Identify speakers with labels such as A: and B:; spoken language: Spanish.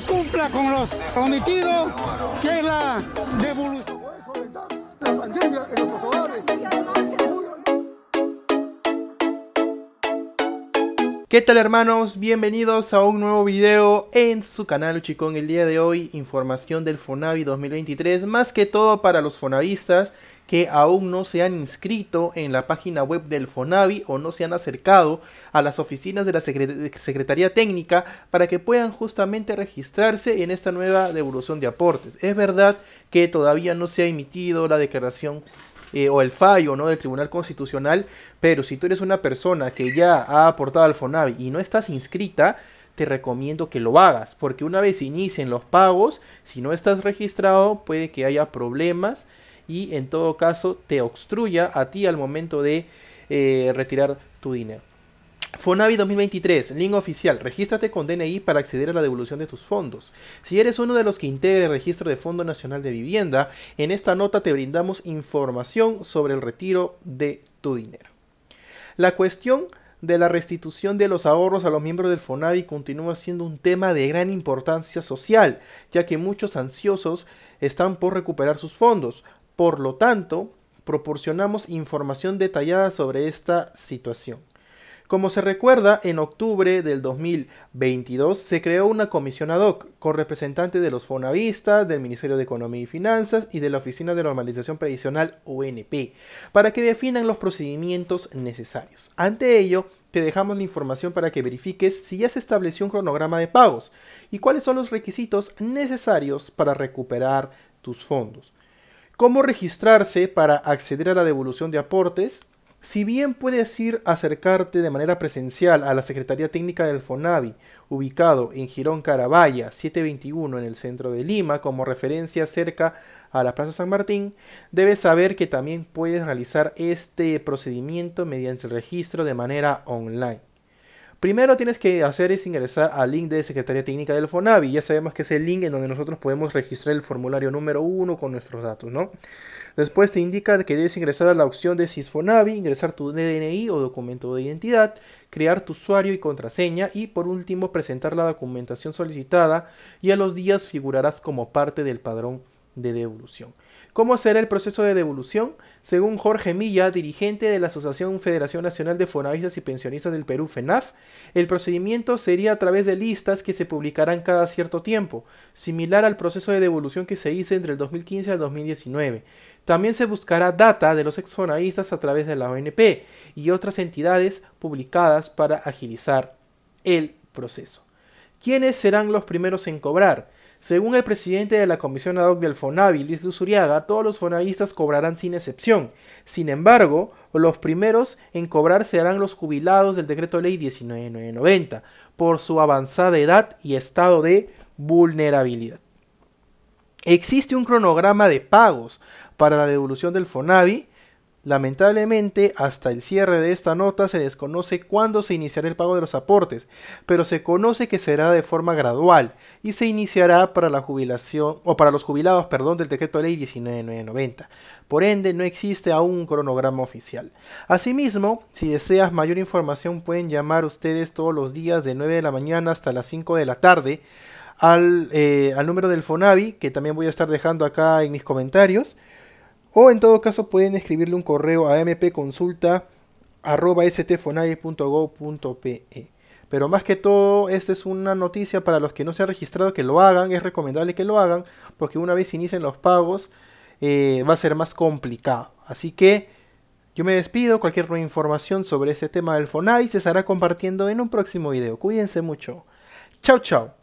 A: cumpla con los prometidos, que es la devolución. ¿Qué tal hermanos? Bienvenidos a un nuevo video en su canal Uchicón. El día de hoy información del Fonavi 2023, más que todo para los fonavistas que aún no se han inscrito en la página web del Fonavi o no se han acercado a las oficinas de la Secretaría Técnica para que puedan justamente registrarse en esta nueva devolución de aportes. Es verdad que todavía no se ha emitido la declaración eh, o el fallo ¿no? del Tribunal Constitucional, pero si tú eres una persona que ya ha aportado al FONAVI y no estás inscrita, te recomiendo que lo hagas, porque una vez inicien los pagos, si no estás registrado, puede que haya problemas y en todo caso te obstruya a ti al momento de eh, retirar tu dinero. Fonavi 2023, link oficial. Regístrate con DNI para acceder a la devolución de tus fondos. Si eres uno de los que integra el registro de Fondo Nacional de Vivienda, en esta nota te brindamos información sobre el retiro de tu dinero. La cuestión de la restitución de los ahorros a los miembros del Fonavi continúa siendo un tema de gran importancia social, ya que muchos ansiosos están por recuperar sus fondos. Por lo tanto, proporcionamos información detallada sobre esta situación. Como se recuerda, en octubre del 2022 se creó una comisión ad hoc con representantes de los fonavistas, del Ministerio de Economía y Finanzas y de la Oficina de Normalización Previsional ONP, para que definan los procedimientos necesarios. Ante ello, te dejamos la información para que verifiques si ya se estableció un cronograma de pagos y cuáles son los requisitos necesarios para recuperar tus fondos. ¿Cómo registrarse para acceder a la devolución de aportes? Si bien puedes ir a acercarte de manera presencial a la Secretaría Técnica del FONAVI, ubicado en Girón Carabaya 721 en el centro de Lima, como referencia cerca a la Plaza San Martín, debes saber que también puedes realizar este procedimiento mediante el registro de manera online. Primero tienes que hacer es ingresar al link de Secretaría Técnica del Fonavi. Ya sabemos que es el link en donde nosotros podemos registrar el formulario número 1 con nuestros datos, ¿no? Después te indica que debes ingresar a la opción de Sisfonavi, ingresar tu DNI o documento de identidad, crear tu usuario y contraseña y por último presentar la documentación solicitada y a los días figurarás como parte del padrón de devolución. ¿Cómo será el proceso de devolución? Según Jorge Milla, dirigente de la Asociación Federación Nacional de Fonavistas y Pensionistas del Perú, FENAF, el procedimiento sería a través de listas que se publicarán cada cierto tiempo, similar al proceso de devolución que se hizo entre el 2015 al 2019. También se buscará data de los exfonavistas a través de la ONP y otras entidades publicadas para agilizar el proceso. ¿Quiénes serán los primeros en cobrar? Según el presidente de la comisión ad hoc del Fonavi, Luis Luzuriaga, todos los fonavistas cobrarán sin excepción. Sin embargo, los primeros en cobrar serán los jubilados del decreto ley 1990 por su avanzada edad y estado de vulnerabilidad. Existe un cronograma de pagos para la devolución del Fonavi Lamentablemente, hasta el cierre de esta nota se desconoce cuándo se iniciará el pago de los aportes, pero se conoce que será de forma gradual y se iniciará para la jubilación o para los jubilados, perdón, del decreto de ley 1990. Por ende, no existe aún un cronograma oficial. Asimismo, si deseas mayor información pueden llamar ustedes todos los días de 9 de la mañana hasta las 5 de la tarde al, eh, al número del Fonavi, que también voy a estar dejando acá en mis comentarios. O en todo caso pueden escribirle un correo a mpconsulta.stfonai.gov.pe. Pero más que todo, esta es una noticia para los que no se han registrado que lo hagan. Es recomendable que lo hagan porque una vez inicien los pagos eh, va a ser más complicado. Así que yo me despido. Cualquier nueva información sobre este tema del FONAI se estará compartiendo en un próximo video. Cuídense mucho. Chao, chao.